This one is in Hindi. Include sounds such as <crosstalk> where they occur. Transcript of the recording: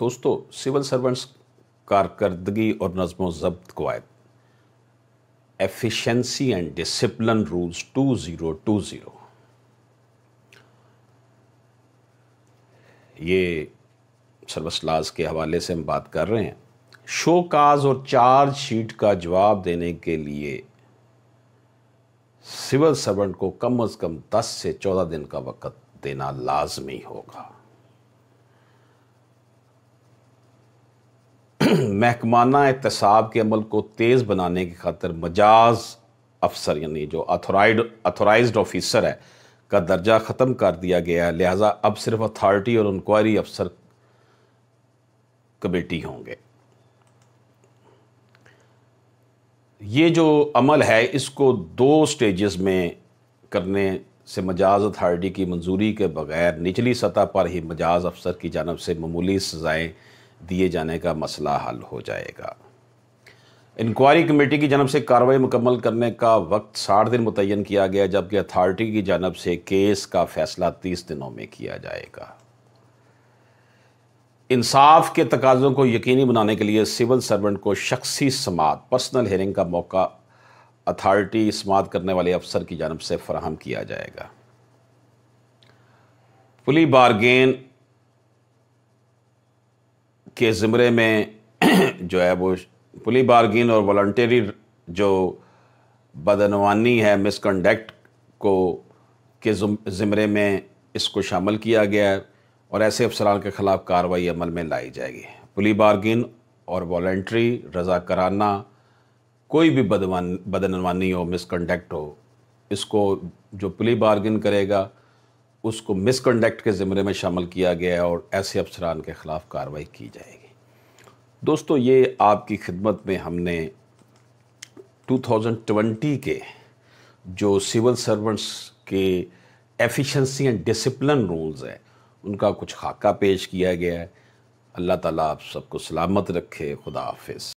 दोस्तों सिविल सर्वेंट्स कारकर्दगी और नजमो ज़ब्त कवायद एफिशिएंसी एंड डिसिप्लिन रूल्स 2020 ये सर्वस लाज के हवाले से हम बात कर रहे हैं शो काज और चार्ज शीट का जवाब देने के लिए सिविल सर्वेंट को कम अज़ कम 10 से 14 दिन का वक्त देना लाजमी होगा <clears throat> महकमाना एहतसाब के अमल को तेज़ बनाने की खातर मजाज अफसर यानी जो अथोराइड अथोराइज ऑफिसर है का दर्जा ख़त्म कर दिया गया है लिहाजा अब सिर्फ अथॉरिटी और इंक्वायरी अफसर कमेटी होंगे ये जो अमल है इसको दो स्टेजेस में करने से मजाज अथॉरिटी की मंजूरी के बगैर निचली सतह पर ही मजाज अफसर की जानब से ममूली सज़ाएँ दिए जाने का मसला हल हो जाएगा इंक्वायरी कमेटी की जानब से कार्रवाई मुकम्मल करने का वक्त साठ दिन मुतन किया गया जबकि अथॉरिटी की जानब से केस का फैसला तीस दिनों में किया जाएगा इंसाफ के तकाजों को यकीनी बनाने के लिए सिविल सर्वेंट को शख्सी समात पर्सनल हेयरिंग का मौका अथॉरिटी समात करने वाले अफसर की जानब से फराहम किया जाएगा पुली बारगेन के ज़िमरे में <clears throat> जो है वो पुलिस बारगिन और वॉल्टरी जो बदनवानी है मिसकंडक्ट को के ज़िमरे में इसको शामिल किया गया है और ऐसे अफसरान के ख़िलाफ़ कार्रवाई अमल में लाई जाएगी पुलिस बारगिन और वॉल्ट्री कराना कोई भी बदवान बदनवानी हो मिसकंडक्ट हो इसको जो पुलिस बारगिन करेगा उसको मिसकंडक्ट के ज़िमरे में शामिल किया गया है और ऐसे अफसरान के ख़िलाफ़ कार्रवाई की जाएगी दोस्तों ये आपकी खिदमत में हमने 2020 के जो सिविल सर्वेंट्स के एफिशिएंसी एंड डिसिप्लिन रूल्स हैं उनका कुछ खाका पेश किया गया है अल्लाह ताला आप सबको सलामत रखे खुदा हाफिज़